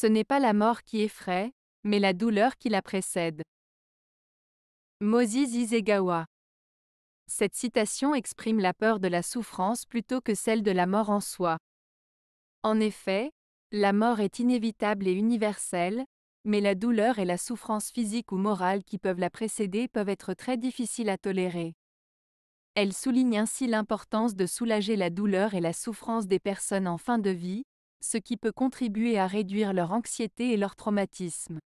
Ce n'est pas la mort qui effraie, mais la douleur qui la précède. Moses Isegawa Cette citation exprime la peur de la souffrance plutôt que celle de la mort en soi. En effet, la mort est inévitable et universelle, mais la douleur et la souffrance physique ou morale qui peuvent la précéder peuvent être très difficiles à tolérer. Elle souligne ainsi l'importance de soulager la douleur et la souffrance des personnes en fin de vie, ce qui peut contribuer à réduire leur anxiété et leur traumatisme.